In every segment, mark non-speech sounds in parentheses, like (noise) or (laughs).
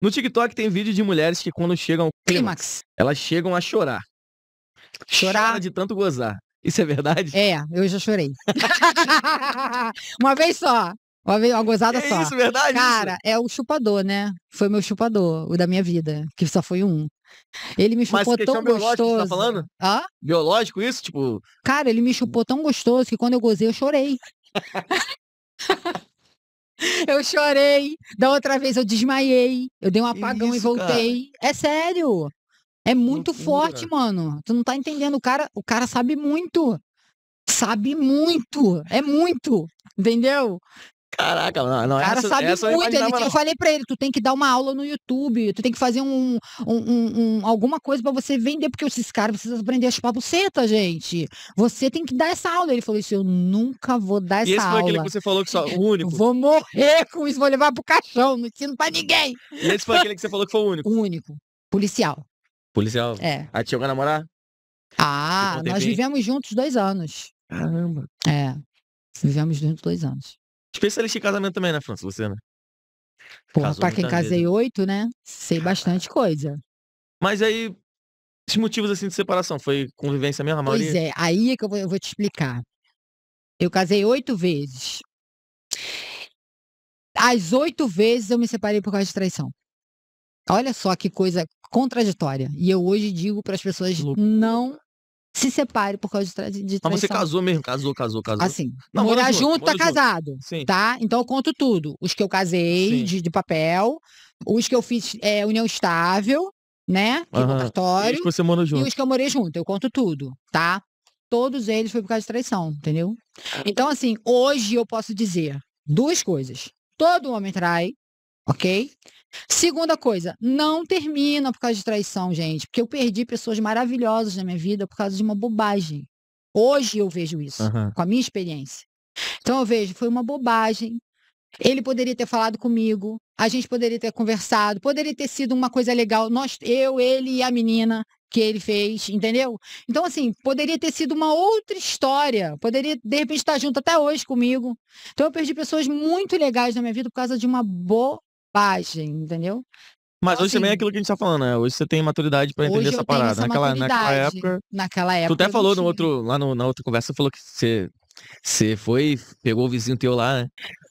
No TikTok tem vídeo de mulheres que quando chegam ao clímax, elas chegam a chorar. Chorar Chora de tanto gozar. Isso é verdade? É, eu já chorei. (laughs) Uma vez só. Uma, vez, uma gozada é só. Isso, verdade? Cara, isso? é o chupador, né? Foi meu chupador, o da minha vida, que só foi um. Ele me chupou tão gostoso. Você tá falando? Hã? Biológico isso, tipo. Cara, ele me chupou tão gostoso que quando eu gozei eu chorei. (laughs) (laughs) Eu chorei. Da outra vez eu desmaiei. Eu dei um apagão Isso, e voltei. Cara. É sério. É muito Loucura. forte, mano. Tu não tá entendendo. O cara, o cara sabe muito. Sabe muito. É muito. Entendeu? Caraca, não, não cara essa, sabe essa muito. Eu, ele, eu falei pra ele, tu tem que dar uma aula no YouTube, tu tem que fazer um, um, um, um alguma coisa para você vender, porque esses caras precisam aprender as pabucetas, gente. Você tem que dar essa aula. Ele falou isso, eu nunca vou dar essa aula. E esse foi aquele que você falou que só o único? vou morrer com isso, vou levar pro caixão, não ensino pra ninguém. E esse foi aquele que você falou que foi o único? (laughs) O único. Policial. Policial? É. Aí te que namorar? Ah, nós vivemos juntos dois anos. Caramba. É. Vivemos juntos dois anos. Especialista em casamento também na né, França, você, né? Pô, pra quem casei oito, né? Sei (laughs) bastante coisa. Mas aí, os motivos assim de separação, foi convivência mesmo, a Pois é, aí é que eu vou, eu vou te explicar. Eu casei oito vezes. As oito vezes eu me separei por causa de traição. Olha só que coisa contraditória. E eu hoje digo para as pessoas não se separe por causa de, traição. Mas você casou mesmo, casou, casou, casou. Assim, não, morar junto, tá casado, Sim. tá? Então eu conto tudo. Os que eu casei de, de, papel, os que eu fiz é, união estável, né? Que uhum. cartório. E os que você junto. E os que eu morei junto, eu conto tudo, tá? Todos eles foi por causa de traição, entendeu? Então assim, hoje eu posso dizer duas coisas. Todo homem trai, ok? Segunda coisa, não termina por causa de traição, gente, porque eu perdi pessoas maravilhosas na minha vida por causa de uma bobagem. Hoje eu vejo isso, uhum. com a minha experiência. Então eu vejo, foi uma bobagem. Ele poderia ter falado comigo, a gente poderia ter conversado, poderia ter sido uma coisa legal, nós, eu, ele e a menina que ele fez, entendeu? Então, assim, poderia ter sido uma outra história, poderia, de repente, estar tá junto até hoje comigo. Então, eu perdi pessoas muito legais na minha vida por causa de uma boa bobagem, entendeu? Mas então, hoje assim, também é assim aquilo que a gente tá falando, né? Hoje você tem maturidade para entender essa parada. Essa naquela, naquela época. Naquela época. Tu até falou no outro, lá no, na outra conversa, falou que você, você foi, pegou o vizinho teu lá, né?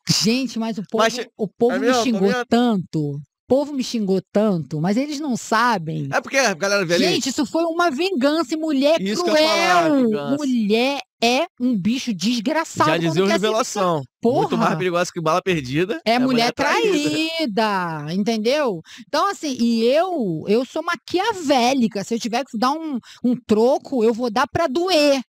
Gente, mas o povo, mas, o povo é me xingou tanto. O povo me xingou tanto, mas eles não sabem. É porque a galera velha. Gente, isso foi uma vingança e mulher isso cruel. Falar, mulher é um bicho desgraçado. Já dizia o revelação. Porra. Muito mais perigosa que bala perdida. É, é mulher, mulher traída. traída. entendeu? Então, assim, e eu eu sou maquiavélica. Se eu tiver que dar um, um troco, eu vou dar pra doer.